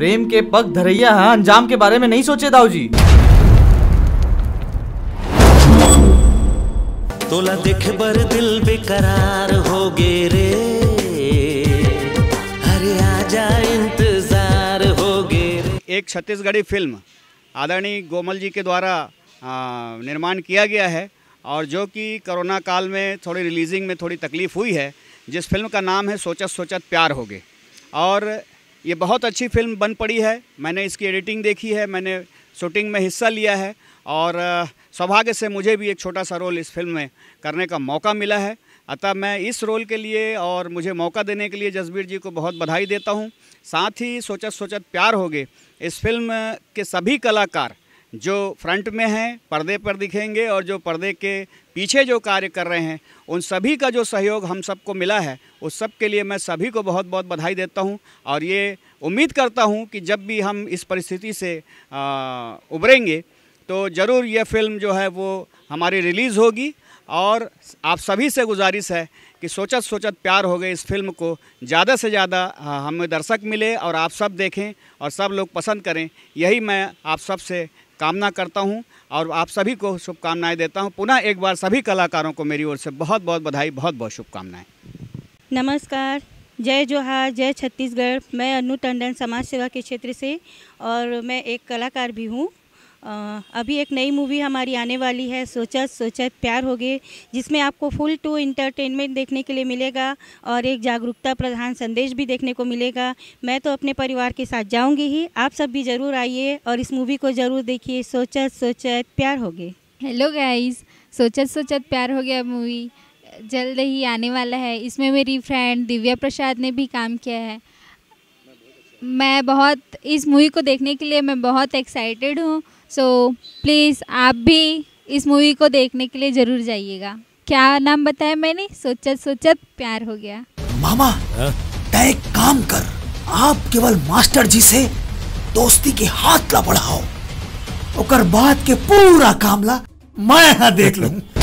प्रेम के पग धरैया है अंजाम के बारे में नहीं सोचे दाऊ जी तोला देख बर दिल बेकरार हो गे रे अरे आजा इंतजार हो गे एक छत्तीसगढ़ी फिल्म आदरणीय गोमल जी के द्वारा निर्माण किया गया है और जो कि कोरोना काल में थोड़ी रिलीजिंग में थोड़ी तकलीफ हुई है जिस फिल्म का नाम है सोचत सोचत प्यार हो गए और ये बहुत अच्छी फिल्म बन पड़ी है मैंने इसकी एडिटिंग देखी है मैंने शूटिंग में हिस्सा लिया है और सौभाग्य से मुझे भी एक छोटा सा रोल इस फिल्म में करने का मौका मिला है अतः मैं इस रोल के लिए और मुझे मौका देने के लिए जसबीर जी को बहुत बधाई देता हूँ साथ ही सोचत सोचत प्यार हो गए इस फिल्म के सभी कलाकार जो फ्रंट में हैं पर्दे पर दिखेंगे और जो पर्दे के पीछे जो कार्य कर रहे हैं उन सभी का जो सहयोग हम सबको मिला है उस सब के लिए मैं सभी को बहुत बहुत बधाई देता हूं और ये उम्मीद करता हूं कि जब भी हम इस परिस्थिति से आ, उबरेंगे तो ज़रूर यह फिल्म जो है वो हमारी रिलीज़ होगी और आप सभी से गुजारिश है कि सोचत सोचत प्यार हो गए इस फिल्म को ज़्यादा से ज़्यादा हमें दर्शक मिले और आप सब देखें और सब लोग पसंद करें यही मैं आप सब से कामना करता हूँ और आप सभी को शुभकामनाएं देता हूँ पुनः एक बार सभी कलाकारों को मेरी ओर से बहुत बहुत बधाई बहुत बहुत शुभकामनाएं नमस्कार जय जोहार जय छत्तीसगढ़ मैं अनु टंडन समाज सेवा के क्षेत्र से और मैं एक कलाकार भी हूँ अभी एक नई मूवी हमारी आने वाली है सोचत सोचत प्यार हो गए जिसमें आपको फुल टू इंटरटेनमेंट देखने के लिए मिलेगा और एक जागरूकता प्रधान संदेश भी देखने को मिलेगा मैं तो अपने परिवार के साथ जाऊंगी ही आप सब भी ज़रूर आइए और इस मूवी को ज़रूर देखिए सोचत सोचत प्यार हो गए हेलो गाइज सोचत सोचत प्यार हो गया मूवी जल्द ही आने वाला है इसमें मेरी फ्रेंड दिव्या प्रसाद ने भी काम किया है मैं बहुत इस मूवी को देखने के लिए मैं बहुत एक्साइटेड हूँ सो प्लीज़ आप भी इस मूवी को देखने के लिए ज़रूर जाइएगा क्या नाम बताया मैंने सोचत सोचत प्यार हो गया मामा हाँ? तय काम कर आप केवल मास्टर जी से दोस्ती के हाथ ला बढ़ाओ ओकर बात के पूरा कामला मैं देख लू